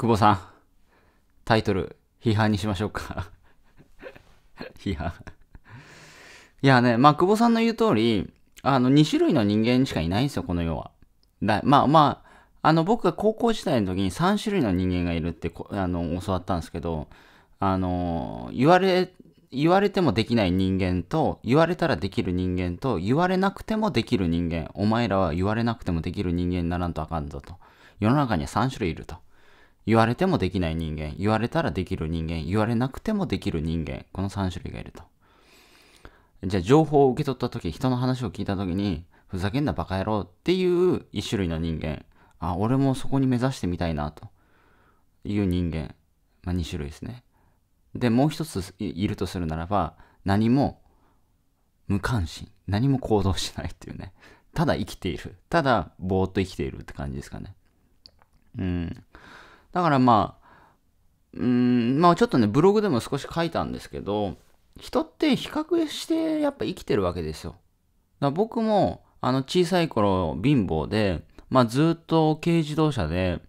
久保さん、タイトル、批判にしましょうか 批判いやね、まあ、久保さんの言う通り、あの、2種類の人間しかいないんですよ、この世は。だまあまあ、あの、僕が高校時代の時に3種類の人間がいるってあの教わったんですけど、あの、言われ、言われてもできない人間と、言われたらできる人間と、言われなくてもできる人間。お前らは言われなくてもできる人間にならんとあかんぞと。世の中には3種類いると。言われてもできない人間、言われたらできる人間、言われなくてもできる人間、この3種類がいると。じゃあ情報を受け取った時、人の話を聞いた時に、ふざけんなバカ野郎っていう1種類の人間。あ、俺もそこに目指してみたいなという人間。まあ、2種類ですね。で、もう1ついるとするならば、何も無関心、何も行動しないっていうね。ただ生きている。ただぼーっと生きているって感じですかね。うん。だからまあ、うん、まあちょっとね、ブログでも少し書いたんですけど、人って比較してやっぱ生きてるわけですよ。だ僕も、あの小さい頃貧乏で、まあずっと軽自動車で、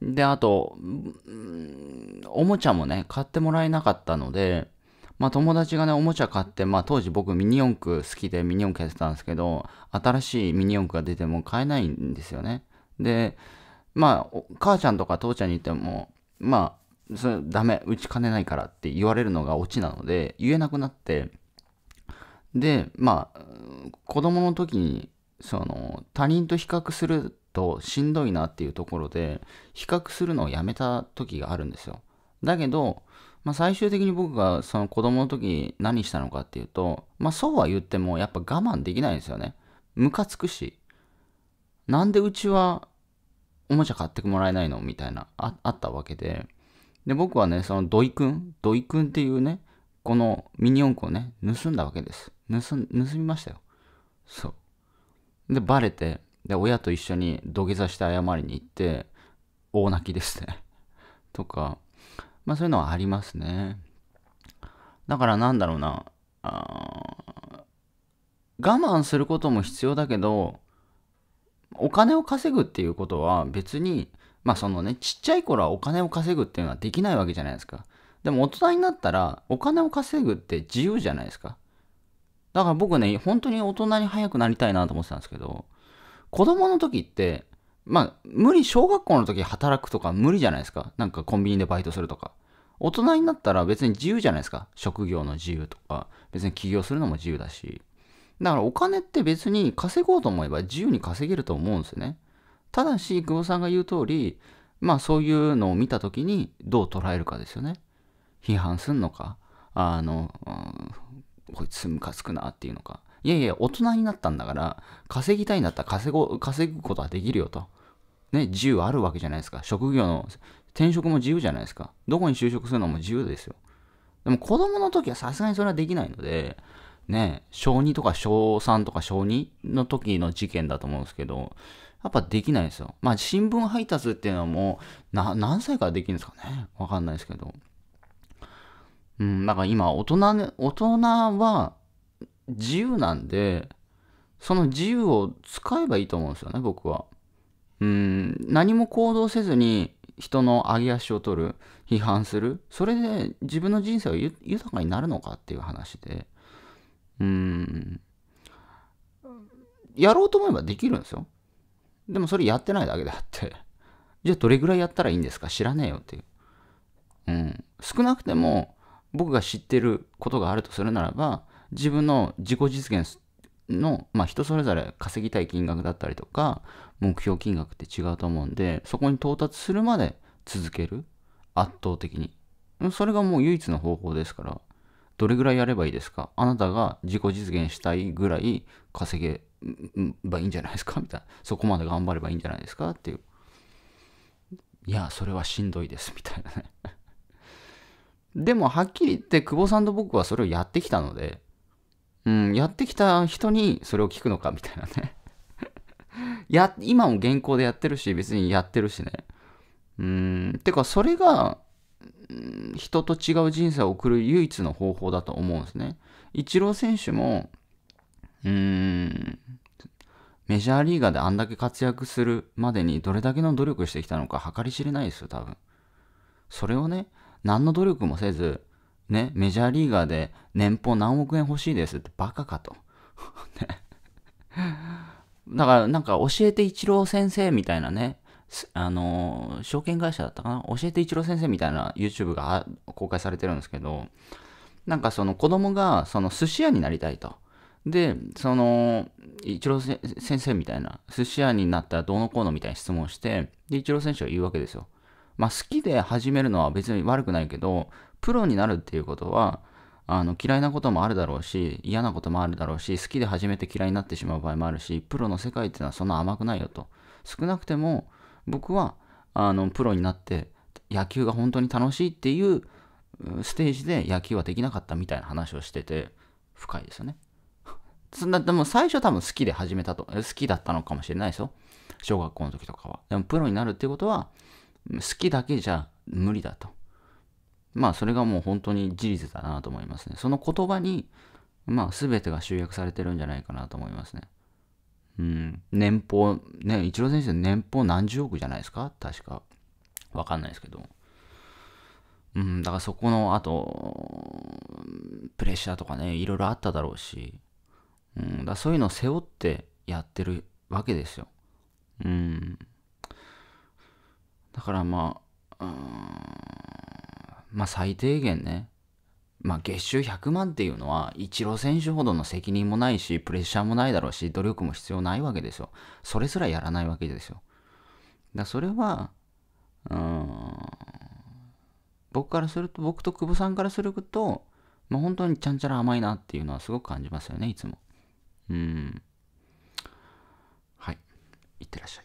で、あと、うん、おもちゃもね、買ってもらえなかったので、まあ友達がね、おもちゃ買って、まあ当時僕ミニ四駆好きでミニ四駆やってたんですけど、新しいミニ四駆が出ても買えないんですよね。で、まあ、母ちゃんとか父ちゃんに言っても、まあ、それダメ、うち金ないからって言われるのがオチなので、言えなくなって、で、まあ、子供の時に、その、他人と比較するとしんどいなっていうところで、比較するのをやめた時があるんですよ。だけど、まあ、最終的に僕がその子供の時何したのかっていうと、まあ、そうは言ってもやっぱ我慢できないんですよね。ムカつくし。なんでうちはおもちゃ買ってもらえないのみたいなあ、あったわけで、で、僕はね、その土井くん、土井くんっていうね、このミニ四駆をね、盗んだわけです。盗、盗みましたよ。そう。で、バレて、で、親と一緒に土下座して謝りに行って、大泣きですね。とか、まあそういうのはありますね。だからなんだろうな、あ我慢することも必要だけど、お金を稼ぐっていうことは別に、まあそのね、ちっちゃい頃はお金を稼ぐっていうのはできないわけじゃないですか。でも大人になったらお金を稼ぐって自由じゃないですか。だから僕ね、本当に大人に早くなりたいなと思ってたんですけど、子供の時って、まあ無理、小学校の時働くとか無理じゃないですか。なんかコンビニでバイトするとか。大人になったら別に自由じゃないですか。職業の自由とか、別に起業するのも自由だし。だからお金って別に稼ごうと思えば自由に稼げると思うんですよね。ただし、久保さんが言う通り、まあそういうのを見た時にどう捉えるかですよね。批判すんのか、あの、こいつムカつくなっていうのか。いやいや、大人になったんだから、稼ぎたいんだったら稼ご稼ぐことはできるよと。ね、自由あるわけじゃないですか。職業の、転職も自由じゃないですか。どこに就職するのも自由ですよ。でも子供の時はさすがにそれはできないので、ね、小2とか小3とか小2の時の事件だと思うんですけど、やっぱできないですよ。まあ、新聞配達っていうのはもう、何歳からできるんですかねわかんないですけど。うん、だから今、大人、ね、大人は自由なんで、その自由を使えばいいと思うんですよね、僕は。うん、何も行動せずに人の上げ足を取る、批判する、それで自分の人生は豊かになるのかっていう話で。うん。やろうと思えばできるんですよ。でもそれやってないだけであって。じゃあどれぐらいやったらいいんですか知らねえよっていう。うん。少なくても僕が知ってることがあるとするならば、自分の自己実現の、まあ、人それぞれ稼ぎたい金額だったりとか、目標金額って違うと思うんで、そこに到達するまで続ける。圧倒的に。それがもう唯一の方法ですから。どれぐらいやればいいですかあなたが自己実現したいぐらい稼げばいいんじゃないですかみたいな。そこまで頑張ればいいんじゃないですかっていう。いや、それはしんどいです。みたいなね でも、はっきり言って、久保さんと僕はそれをやってきたので、うん、やってきた人にそれを聞くのか、みたいなね や、今も現行でやってるし、別にやってるしね。うん、てか、それが、人と違う人生を送る唯一の方法だと思うんですね。イチロー選手も、うーん、メジャーリーガーであんだけ活躍するまでにどれだけの努力してきたのか計り知れないですよ、多分。それをね、何の努力もせず、ね、メジャーリーガーで年俸何億円欲しいですってバカかと。ねだからなんか教えてイチロー先生みたいなね、あの、証券会社だったかな教えて一郎先生みたいな YouTube が公開されてるんですけど、なんかその子供がその寿司屋になりたいと。で、その、一郎先生みたいな、寿司屋になったらどうのこうのみたいな質問をして、で、一郎選手は言うわけですよ。まあ、好きで始めるのは別に悪くないけど、プロになるっていうことは、あの嫌いなこともあるだろうし、嫌なこともあるだろうし、好きで始めて嫌いになってしまう場合もあるし、プロの世界っていうのはそんな甘くないよと。少なくても、僕はあのプロになって野球が本当に楽しいっていうステージで野球はできなかったみたいな話をしてて深いですよね。そんなでも最初多分好きで始めたと好きだったのかもしれないですよ小学校の時とかはでもプロになるってことは好きだけじゃ無理だとまあそれがもう本当に事実だなと思いますねその言葉にまあ全てが集約されてるんじゃないかなと思いますねうん、年俸、ね、イチロー選手の年俸何十億じゃないですか確か。わかんないですけど。うん、だからそこの、あと、プレッシャーとかね、いろいろあっただろうし、うん、だそういうのを背負ってやってるわけですよ。うん。だからまあ、うん、まあ最低限ね、まあ、月収100万っていうのは、イチロー選手ほどの責任もないし、プレッシャーもないだろうし、努力も必要ないわけですよ。それすらやらないわけですよ。だそれは、うん、僕からすると、僕と久保さんからすると、まあ、本当にちゃんちゃら甘いなっていうのはすごく感じますよね、いつも。うん。はい。いってらっしゃい。